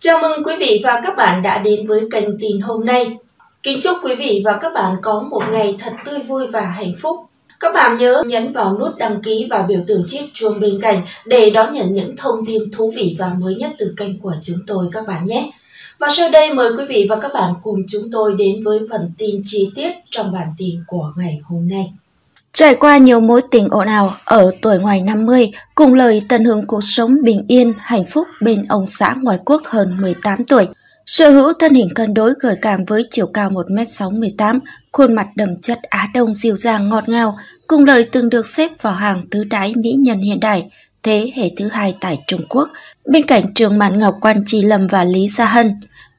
Chào mừng quý vị và các bạn đã đến với kênh tin hôm nay. Kính chúc quý vị và các bạn có một ngày thật tươi vui và hạnh phúc. Các bạn nhớ nhấn vào nút đăng ký và biểu tượng chiếc chuông bên cạnh để đón nhận những thông tin thú vị và mới nhất từ kênh của chúng tôi các bạn nhé. Và sau đây mời quý vị và các bạn cùng chúng tôi đến với phần tin chi tiết trong bản tin của ngày hôm nay. Trải qua nhiều mối tình ồn ào ở tuổi ngoài 50, cùng lời tận hưởng cuộc sống bình yên, hạnh phúc bên ông xã ngoại quốc hơn 18 tuổi. Sở hữu thân hình cân đối gợi cảm với chiều cao 1m68, khuôn mặt đầm chất Á Đông dịu dàng ngọt ngào, cùng lời từng được xếp vào hàng tứ đái mỹ nhân hiện đại, thế hệ thứ hai tại Trung Quốc, bên cạnh trường Mạn Ngọc Quan Tri Lâm và Lý Gia Hân.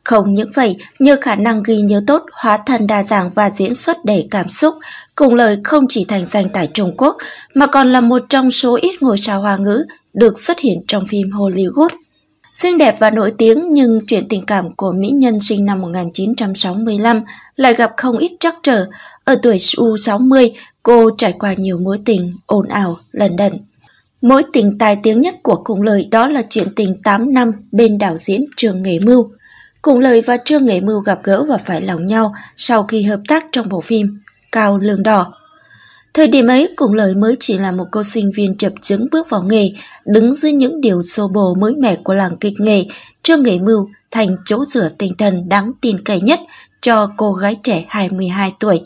Không những vậy, nhờ khả năng ghi nhớ tốt, hóa thân đa dạng và diễn xuất đầy cảm xúc, cùng lời không chỉ thành danh tại Trung Quốc, mà còn là một trong số ít ngôi sao hoa ngữ được xuất hiện trong phim Hollywood. Xinh đẹp và nổi tiếng nhưng chuyện tình cảm của mỹ nhân sinh năm 1965 lại gặp không ít trắc trở. Ở tuổi U60, cô trải qua nhiều mối tình ồn ào, lần đận. Mối tình tài tiếng nhất của cùng lời đó là chuyện tình 8 năm bên đạo diễn Trường Nghề Mưu. Cùng lời và Trương Nghệ Mưu gặp gỡ và phải lòng nhau sau khi hợp tác trong bộ phim Cao Lương Đỏ. Thời điểm ấy, Cùng Lời mới chỉ là một cô sinh viên chập chứng bước vào nghề, đứng dưới những điều xô bồ mới mẻ của làng kịch nghề, Trương Nghệ Mưu thành chỗ rửa tinh thần đáng tin cậy nhất cho cô gái trẻ 22 tuổi.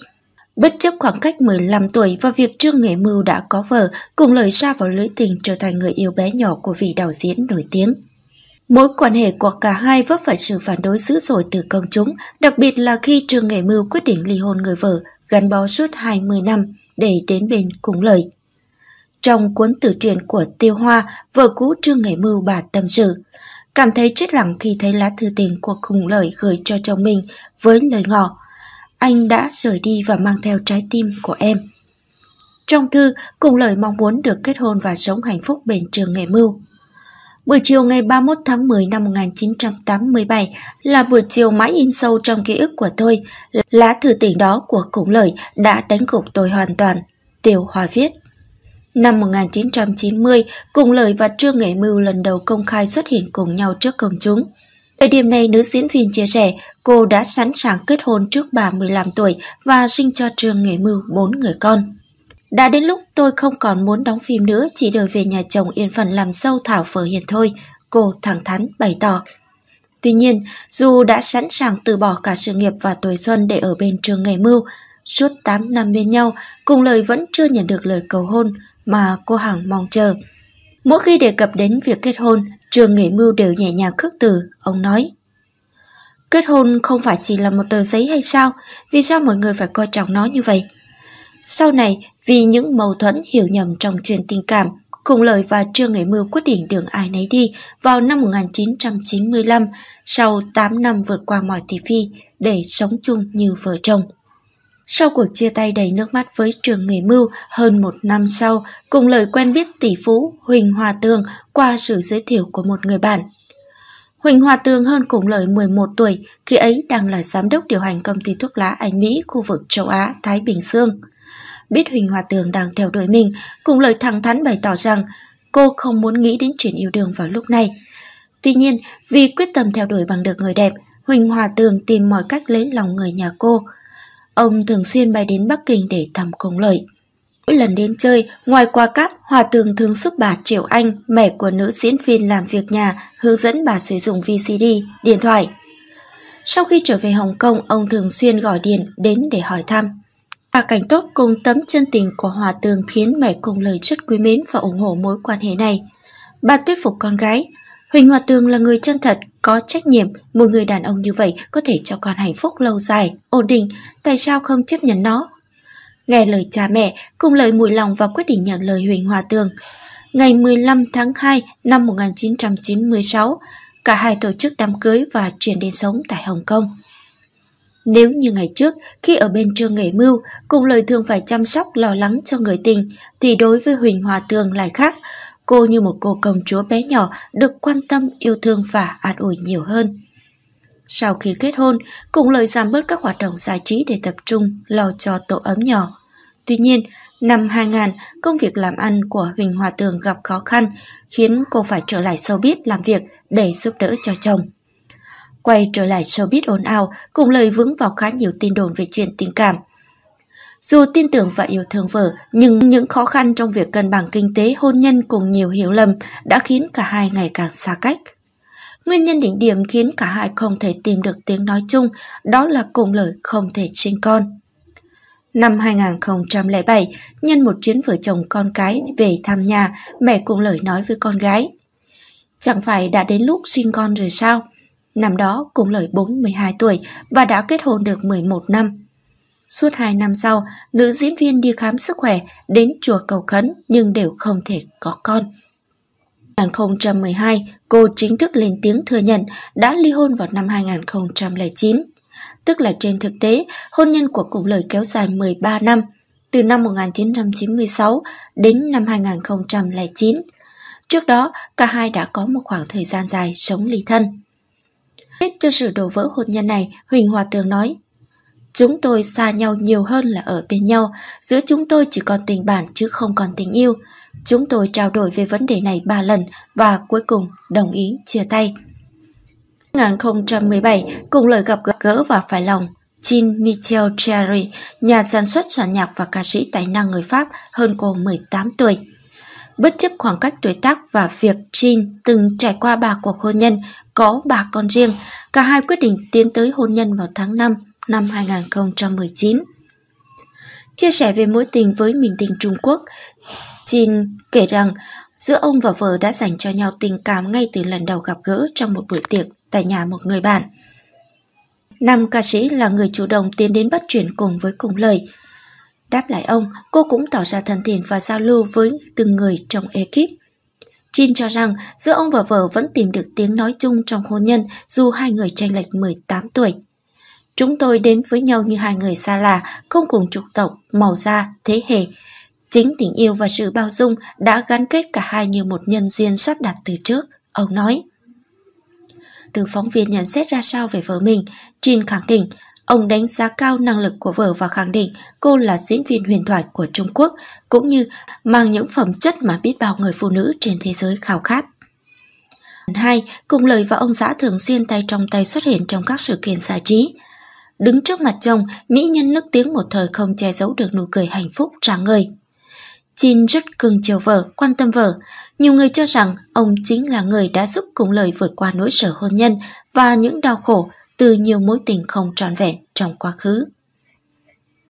Bất chấp khoảng cách 15 tuổi và việc Trương Nghệ Mưu đã có vợ, Cùng Lời xa vào lưới tình trở thành người yêu bé nhỏ của vị đạo diễn nổi tiếng. Mối quan hệ của cả hai vấp phải sự phản đối dữ dội từ công chúng, đặc biệt là khi Trương Nghệ Mưu quyết định ly hôn người vợ gắn bó suốt 20 năm để đến bên cùng lời. Trong cuốn tự truyện của Tiêu Hoa, vợ cũ Trương Nghệ Mưu bà tâm sự, cảm thấy chết lặng khi thấy lá thư tình của cùng lời gửi cho chồng mình với lời ngỏ. Anh đã rời đi và mang theo trái tim của em. Trong thư, cùng lời mong muốn được kết hôn và sống hạnh phúc bên trường nghề mưu. Buổi chiều ngày 31 tháng 10 năm 1987 là buổi chiều mãi in sâu trong ký ức của tôi. Lá thư tỉnh đó của Khổng Lợi đã đánh gục tôi hoàn toàn. Tiểu Hòa viết Năm 1990, Cùng Lợi và Trương Nghệ Mưu lần đầu công khai xuất hiện cùng nhau trước công chúng. Thời điểm này, nữ diễn viên chia sẻ cô đã sẵn sàng kết hôn trước bà 15 tuổi và sinh cho Trương Nghệ Mưu bốn người con. Đã đến lúc tôi không còn muốn đóng phim nữa, chỉ đợi về nhà chồng yên phần làm sâu Thảo Phở Hiền thôi, cô thẳng thắn bày tỏ. Tuy nhiên, dù đã sẵn sàng từ bỏ cả sự nghiệp và tuổi xuân để ở bên trường nghề mưu, suốt 8 năm bên nhau, cùng lời vẫn chưa nhận được lời cầu hôn mà cô Hằng mong chờ. Mỗi khi đề cập đến việc kết hôn, trường nghề mưu đều nhẹ nhàng khước từ, ông nói. Kết hôn không phải chỉ là một tờ giấy hay sao? Vì sao mọi người phải coi trọng nó như vậy? Sau này, vì những mâu thuẫn hiểu nhầm trong chuyện tình cảm. Cùng lời và Trương nghệ Mưu quyết định đường ai nấy đi vào năm 1995 sau 8 năm vượt qua mọi thị phi để sống chung như vợ chồng. Sau cuộc chia tay đầy nước mắt với Trường nghệ Mưu hơn một năm sau, cùng lời quen biết tỷ phú Huỳnh Hòa Tường qua sự giới thiệu của một người bạn. Huỳnh Hòa Tường hơn cùng lời 11 tuổi, khi ấy đang là giám đốc điều hành công ty thuốc lá Anh Mỹ khu vực châu Á, Thái Bình Dương biết Huỳnh Hòa Tường đang theo đuổi mình, cùng lời thẳng thắn bày tỏ rằng cô không muốn nghĩ đến chuyện yêu đương vào lúc này. Tuy nhiên, vì quyết tâm theo đuổi bằng được người đẹp, Huỳnh Hòa Tường tìm mọi cách lấy lòng người nhà cô. Ông thường xuyên bay đến Bắc Kinh để thăm công lợi. Mỗi lần đến chơi, ngoài quà cáp, Hòa Tường thường giúp bà Triệu Anh, mẹ của nữ diễn viên làm việc nhà, hướng dẫn bà sử dụng VCD, điện thoại. Sau khi trở về Hồng Kông, ông thường xuyên gọi điện đến để hỏi thăm. Hạ Cảnh Tốt cùng tấm chân tình của Hòa Tường khiến mẹ cùng lời chất quý mến và ủng hộ mối quan hệ này. Bà thuyết phục con gái, Huỳnh Hòa Tường là người chân thật, có trách nhiệm, một người đàn ông như vậy có thể cho con hạnh phúc lâu dài, ổn định, tại sao không chấp nhận nó? Nghe lời cha mẹ, cùng lời mùi lòng và quyết định nhận lời Huỳnh Hòa Tường. Ngày 15 tháng 2 năm 1996, cả hai tổ chức đám cưới và chuyển đến sống tại Hồng Kông. Nếu như ngày trước, khi ở bên trường nghề mưu, cùng lời thường phải chăm sóc lo lắng cho người tình, thì đối với Huỳnh Hòa Tường lại khác. Cô như một cô công chúa bé nhỏ được quan tâm, yêu thương và an ủi nhiều hơn. Sau khi kết hôn, cùng lời giảm bớt các hoạt động giải trí để tập trung lo cho tổ ấm nhỏ. Tuy nhiên, năm 2000, công việc làm ăn của Huỳnh Hòa Tường gặp khó khăn, khiến cô phải trở lại sâu biết làm việc để giúp đỡ cho chồng. Quay trở lại showbiz ồn ào, cùng lời vững vào khá nhiều tin đồn về chuyện tình cảm. Dù tin tưởng và yêu thương vợ, nhưng những khó khăn trong việc cân bằng kinh tế hôn nhân cùng nhiều hiểu lầm đã khiến cả hai ngày càng xa cách. Nguyên nhân đỉnh điểm khiến cả hai không thể tìm được tiếng nói chung đó là cùng lời không thể sinh con. Năm 2007, nhân một chuyến vợ chồng con cái về thăm nhà, mẹ cùng lời nói với con gái. Chẳng phải đã đến lúc sinh con rồi sao? Năm đó cùng lời 42 tuổi và đã kết hôn được 11 năm. Suốt 2 năm sau, nữ diễn viên đi khám sức khỏe đến chùa cầu khấn nhưng đều không thể có con. năm 2012, cô chính thức lên tiếng thừa nhận đã ly hôn vào năm 2009. Tức là trên thực tế, hôn nhân của cùng lời kéo dài 13 năm, từ năm 1996 đến năm 2009. Trước đó, cả hai đã có một khoảng thời gian dài sống ly thân. Hết cho sự đổ vỡ hôn nhân này, Huỳnh Hòa Tường nói. Chúng tôi xa nhau nhiều hơn là ở bên nhau, giữa chúng tôi chỉ còn tình bạn chứ không còn tình yêu. Chúng tôi trao đổi về vấn đề này ba lần và cuối cùng đồng ý chia tay. 2017, cùng lời gặp gỡ và phải lòng, Jean Michel Cherry, nhà sản xuất soạn nhạc và ca sĩ tài năng người Pháp hơn cô 18 tuổi bất chấp khoảng cách tuổi tác và việc Jin từng trải qua ba cuộc hôn nhân, có ba con riêng, cả hai quyết định tiến tới hôn nhân vào tháng 5 năm 2019. Chia sẻ về mối tình với mình tình Trung Quốc, Jin kể rằng giữa ông và vợ đã dành cho nhau tình cảm ngay từ lần đầu gặp gỡ trong một buổi tiệc tại nhà một người bạn. Nam ca sĩ là người chủ động tiến đến bắt chuyện cùng với cùng lời, Đáp lại ông, cô cũng tỏ ra thân thiện và giao lưu với từng người trong ekip. Jin cho rằng giữa ông và vợ vẫn tìm được tiếng nói chung trong hôn nhân dù hai người tranh lệch 18 tuổi. Chúng tôi đến với nhau như hai người xa lạ, không cùng chủng tộc, màu da, thế hệ. Chính tình yêu và sự bao dung đã gắn kết cả hai như một nhân duyên sắp đặt từ trước, ông nói. Từ phóng viên nhận xét ra sao về vợ mình, Jin khẳng định Ông đánh giá cao năng lực của vợ và khẳng định cô là diễn viên huyền thoại của Trung Quốc, cũng như mang những phẩm chất mà biết bao người phụ nữ trên thế giới khao khát. 2. Cùng lời và ông xã thường xuyên tay trong tay xuất hiện trong các sự kiện giải trí. Đứng trước mặt chồng, mỹ nhân nức tiếng một thời không che giấu được nụ cười hạnh phúc rạng ngời. Jin rất cưng chiều vợ, quan tâm vợ. Nhiều người cho rằng ông chính là người đã giúp cùng lời vượt qua nỗi sợ hôn nhân và những đau khổ từ nhiều mối tình không trọn vẹn trong quá khứ.